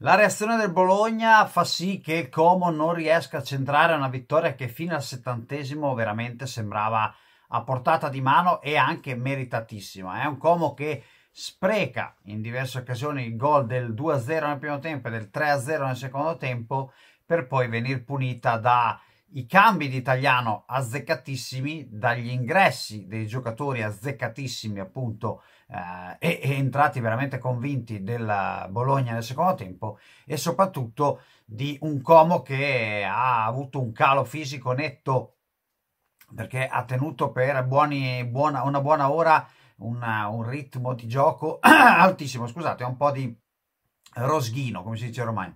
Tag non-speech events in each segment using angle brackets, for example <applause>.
La reazione del Bologna fa sì che il Como non riesca a centrare una vittoria che fino al settantesimo veramente sembrava a portata di mano e anche meritatissima. È un Como che spreca in diverse occasioni il gol del 2-0 nel primo tempo e del 3-0 nel secondo tempo per poi venir punita da i cambi di italiano azzeccatissimi dagli ingressi dei giocatori azzeccatissimi appunto eh, e, e, entrati veramente convinti della Bologna nel secondo tempo e soprattutto di un Como che ha avuto un calo fisico netto perché ha tenuto per buoni, buona, una buona ora una, un ritmo di gioco <clears throat> altissimo scusate un po' di rosghino come si dice ormai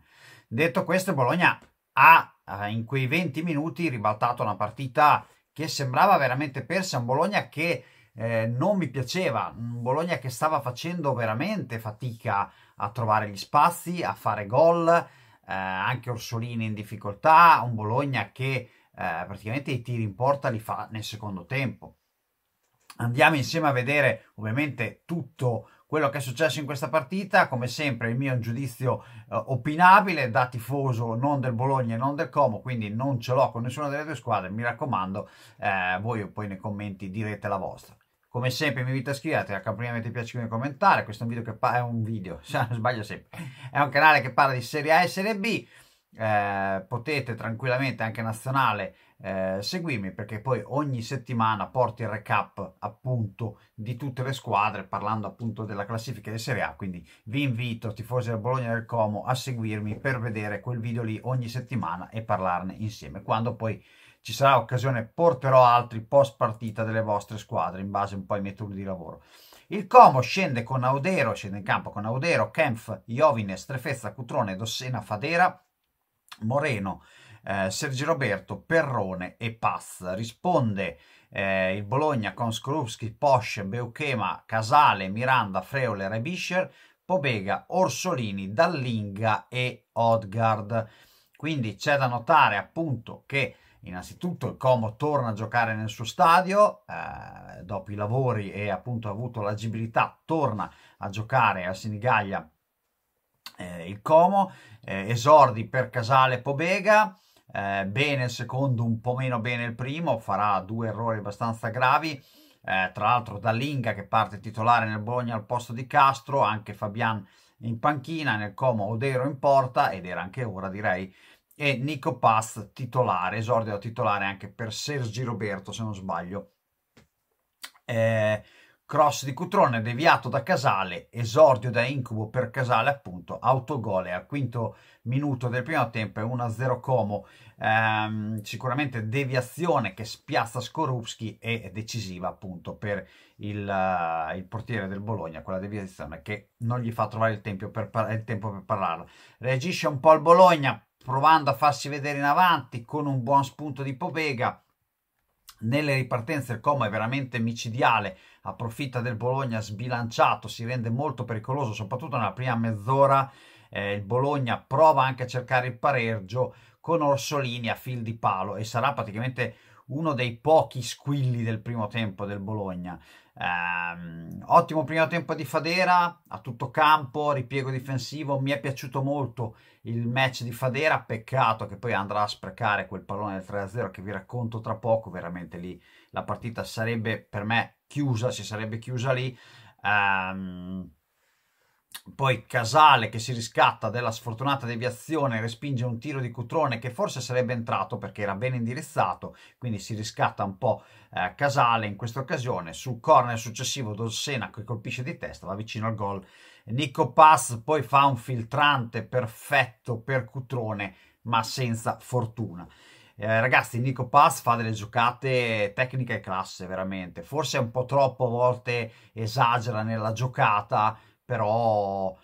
detto questo Bologna ha eh, in quei 20 minuti ribaltato una partita che sembrava veramente persa, un Bologna che eh, non mi piaceva, un Bologna che stava facendo veramente fatica a trovare gli spazi, a fare gol, eh, anche Orsolini in difficoltà, un Bologna che eh, praticamente i tiri in porta li fa nel secondo tempo. Andiamo insieme a vedere ovviamente tutto quello che è successo in questa partita, come sempre il mio è un giudizio eh, opinabile da tifoso non del Bologna e non del Como, quindi non ce l'ho con nessuna delle due squadre, mi raccomando, eh, voi poi nei commenti direte la vostra. Come sempre mi invito a iscriverti al campanile metti piace e commentare, questo è un video che è un video, se <laughs> non sbaglio sempre, è un canale che parla di Serie A e Serie B, eh, potete tranquillamente anche nazionale eh, seguirmi perché poi ogni settimana porto il recap appunto di tutte le squadre parlando appunto della classifica di Serie A quindi vi invito tifosi del Bologna e del Como a seguirmi per vedere quel video lì ogni settimana e parlarne insieme quando poi ci sarà occasione porterò altri post partita delle vostre squadre in base un po' ai miei metodi di lavoro il Como scende con Audero scende in campo con Audero, Kempf, Iovine, Strefezza, Cutrone, Dossena, Fadera Moreno, eh, Sergio Roberto, Perrone e Paz. Risponde eh, il Bologna con Skorupski, Posch, Beuchema, Casale, Miranda, Freole, Rebischer, Pobega, Orsolini, Dallinga e Odgard. Quindi c'è da notare appunto che innanzitutto il Como torna a giocare nel suo stadio, eh, dopo i lavori e appunto ha avuto l'agibilità, torna a giocare a Sinigaglia eh, il Como, eh, esordi per Casale Pobega, eh, bene il secondo, un po' meno bene il primo, farà due errori abbastanza gravi, eh, tra l'altro Dallinga che parte titolare nel Bologna al posto di Castro, anche Fabian in panchina, nel Como Odero in porta, ed era anche ora direi, e Nico Paz titolare, esordio da titolare anche per Sergi Roberto se non sbaglio. Eh, cross di Cutrone deviato da Casale, esordio da incubo per Casale appunto, autogole al quinto minuto del primo tempo e 1-0 Como, ehm, sicuramente deviazione che spiazza Skorupski e decisiva appunto per il, uh, il, portiere del Bologna, quella deviazione che non gli fa trovare il tempo per, par il tempo per parlarla. Reagisce un po' il Bologna provando a farsi vedere in avanti con un buon spunto di Povega, nelle ripartenze il Como è veramente micidiale, approfitta del Bologna sbilanciato, si rende molto pericoloso, soprattutto nella prima mezz'ora. Eh, il Bologna prova anche a cercare il pareggio con Orsolini a fil di palo e sarà praticamente uno dei pochi squilli del primo tempo del Bologna. Um, ottimo primo tempo di Fadera a tutto campo, ripiego difensivo. Mi è piaciuto molto il match di Fadera. Peccato che poi andrà a sprecare quel pallone del 3-0 che vi racconto tra poco. Veramente lì la partita sarebbe per me chiusa, si sarebbe chiusa lì. Um, poi Casale che si riscatta della sfortunata deviazione respinge un tiro di Cutrone che forse sarebbe entrato perché era ben indirizzato, quindi si riscatta un po' eh, Casale in questa occasione. Sul corner successivo Dolsena che colpisce di testa, va vicino al gol. Nico Pass poi fa un filtrante perfetto per Cutrone, ma senza fortuna. Eh, ragazzi, Nico Pass fa delle giocate tecniche e classe, veramente. Forse un po' troppo a volte esagera nella giocata, però...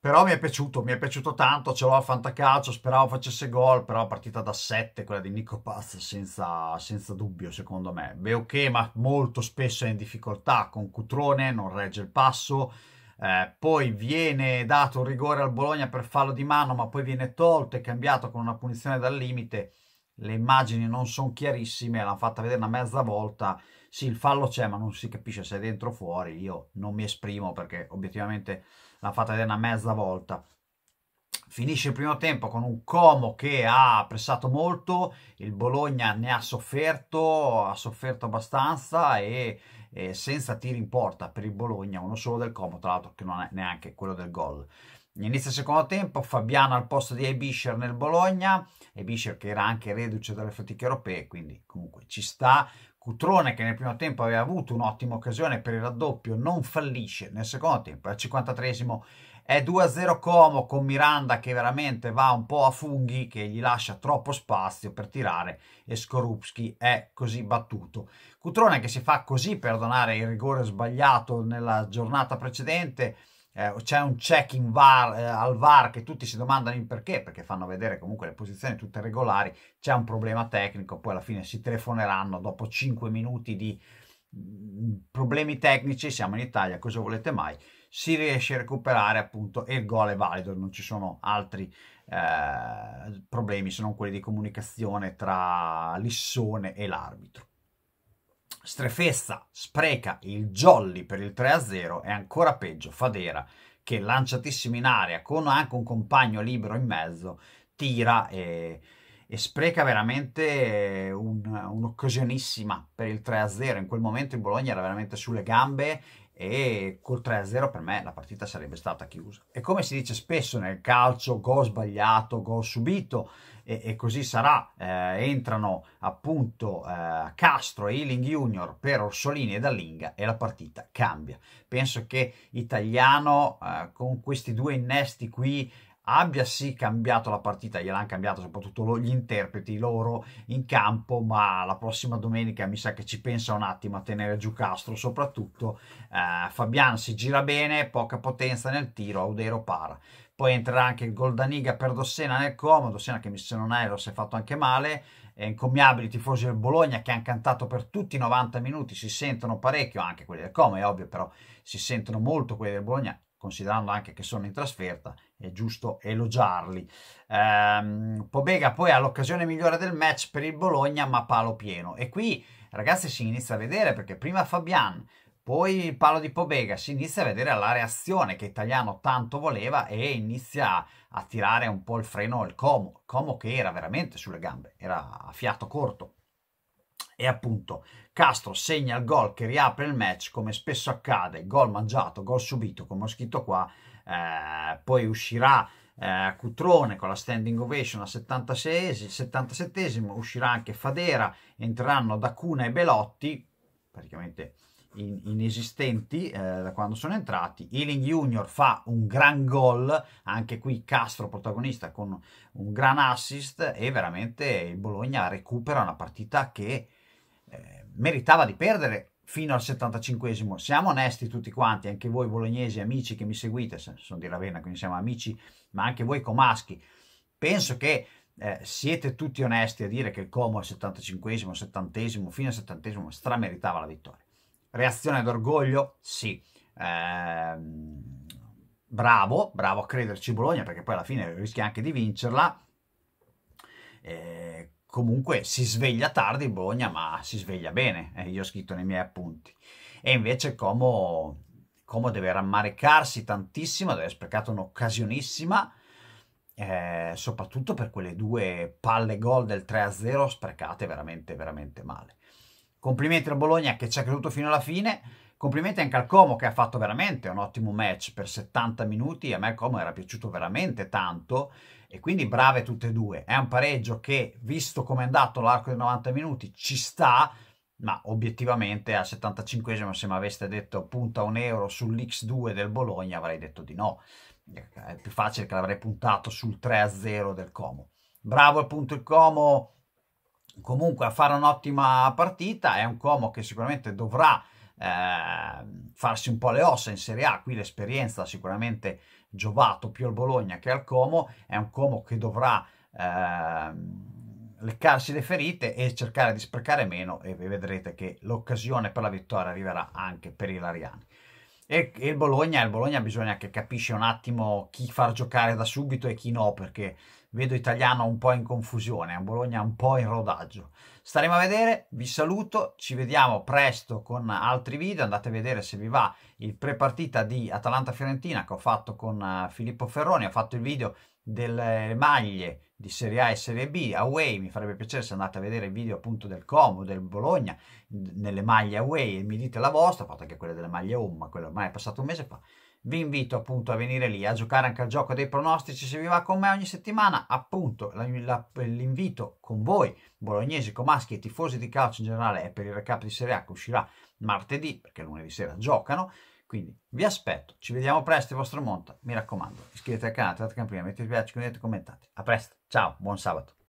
Però mi è piaciuto, mi è piaciuto tanto, ce l'ho al fantacalcio, speravo facesse gol, però partita da 7, quella di Nico Paz, senza, senza dubbio, secondo me. Beochema molto spesso è in difficoltà con Cutrone, non regge il passo, eh, poi viene dato un rigore al Bologna per fallo di mano, ma poi viene tolto e cambiato con una punizione dal limite. Le immagini non sono chiarissime, l'hanno fatta vedere una mezza volta, sì, il fallo c'è, ma non si capisce se è dentro o fuori. Io non mi esprimo perché obiettivamente l'ha fatta vedere una mezza volta. Finisce il primo tempo con un Como che ha pressato molto, il Bologna ne ha sofferto, ha sofferto abbastanza e, e senza tiri in porta per il Bologna, uno solo del Como, tra l'altro che non è neanche quello del gol. Inizia il secondo tempo, Fabiano al posto di Eibischer nel Bologna, Eibischer che era anche reduce dalle fatiche europee, quindi comunque ci sta. Cutrone, che nel primo tempo aveva avuto un'ottima occasione per il raddoppio, non fallisce nel secondo tempo, al 53esimo è 2-0 Como con Miranda che veramente va un po' a funghi, che gli lascia troppo spazio per tirare e Skorupski è così battuto. Cutrone che si fa così per donare il rigore sbagliato nella giornata precedente, eh, c'è un check-in VAR, eh, al VAR che tutti si domandano il perché, perché fanno vedere comunque le posizioni tutte regolari, c'è un problema tecnico, poi alla fine si telefoneranno dopo 5 minuti di mm, problemi tecnici, siamo in Italia, cosa volete mai? Si riesce a recuperare appunto e il gol è valido, non ci sono altri eh, problemi se non quelli di comunicazione tra l'issone e l'arbitro. Strefessa spreca il jolly per il 3-0 e ancora peggio Fadera che lanciatissimo in area con anche un compagno libero in mezzo tira e, e spreca veramente eh, un, un'occasionissima per il 3-0. In quel momento il Bologna era veramente sulle gambe e col 3-0 per me la partita sarebbe stata chiusa. E come si dice spesso nel calcio, gol sbagliato, gol subito, e, e così sarà, eh, entrano appunto eh, Castro e Ealing Junior per Orsolini e Dallinga e la partita cambia. Penso che Italiano eh, con questi due innesti qui abbia sì cambiato la partita, gliel'hanno cambiato soprattutto lo, gli interpreti loro in campo, ma la prossima domenica mi sa che ci pensa un attimo a tenere giù Castro, soprattutto eh, Fabian si gira bene, poca potenza nel tiro, Audero para poi entrerà anche il gol da per Dossena nel Como, Dossena che se non erro si è fatto anche male, è incommiabile i tifosi del Bologna che hanno cantato per tutti i 90 minuti, si sentono parecchio, anche quelli del Como è ovvio, però si sentono molto quelli del Bologna, considerando anche che sono in trasferta, è giusto elogiarli. Ehm, Pobega poi ha l'occasione migliore del match per il Bologna, ma palo pieno. E qui, ragazzi, si inizia a vedere perché prima Fabian, poi il palo di Pobega si inizia a vedere la reazione che Italiano tanto voleva e inizia a tirare un po' il freno al Como, Como che era veramente sulle gambe, era a fiato corto. E appunto Castro segna il gol che riapre il match come spesso accade, gol mangiato, gol subito come ho scritto qua, eh, poi uscirà eh, Cutrone con la standing ovation al 76, 77 uscirà anche Fadera, entreranno Dacuna e Belotti, praticamente in, inesistenti eh, da quando sono entrati. Ealing Junior fa un gran gol, anche qui Castro protagonista con un gran assist e veramente il Bologna recupera una partita che eh, meritava di perdere fino al 75 Siamo onesti tutti quanti, anche voi bolognesi, amici che mi seguite, sono di Ravenna, quindi siamo amici, ma anche voi comaschi. Penso che eh, siete tutti onesti a dire che il Como al 75 70 fino al 70 strameritava la vittoria. Reazione d'orgoglio? Sì. Eh, bravo, bravo a crederci Bologna perché poi alla fine rischia anche di vincerla. Eh, comunque si sveglia tardi Bologna, ma si sveglia bene, eh, io ho scritto nei miei appunti. E invece Como, Como deve rammaricarsi tantissimo, deve aver sprecato un'occasionissima, eh, soprattutto per quelle due palle gol del 3-0 sprecate veramente, veramente male. Complimenti al Bologna che ci ha creduto fino alla fine. Complimenti anche al Como che ha fatto veramente un ottimo match per 70 minuti. A me il Como era piaciuto veramente tanto e quindi brave tutte e due. È un pareggio che, visto come è andato l'arco dei 90 minuti, ci sta, ma obiettivamente al 75esimo se mi aveste detto punta un euro sull'X2 del Bologna avrei detto di no. È più facile che l'avrei puntato sul 3-0 del Como. Bravo appunto il Como comunque a fare un'ottima partita. È un Como che sicuramente dovrà eh, farsi un po' le ossa in Serie A. Qui l'esperienza ha sicuramente giovato più al Bologna che al Como. È un Como che dovrà eh, leccarsi le ferite e cercare di sprecare meno e vedrete che l'occasione per la vittoria arriverà anche per i Lariani. E, il, Bologna, il Bologna bisogna che capisce un attimo chi far giocare da subito e chi no, perché vedo Italiano un po' in confusione, Bologna un po' in rodaggio. Staremo a vedere, vi saluto, ci vediamo presto con altri video, andate a vedere se vi va il pre-partita di Atalanta-Fiorentina che ho fatto con eh, Filippo Ferroni, ho fatto il video delle maglie di Serie A e Serie B, away, mi farebbe piacere se andate a vedere il video appunto del Como, del Bologna, nelle maglie away e mi dite la vostra, fatta anche quella delle maglie home, ma quella ormai è passato un mese fa, vi invito appunto a venire lì a giocare anche al gioco dei pronostici se vi va con me ogni settimana appunto l'invito con voi bolognesi, comaschi e tifosi di calcio in generale è per il recap di Serie A che uscirà martedì perché lunedì sera giocano quindi vi aspetto, ci vediamo presto, il vostro Monta. Mi raccomando, iscrivetevi al canale, trovate campanella, mettete piace, condividete, commentate. A presto, ciao, buon sabato.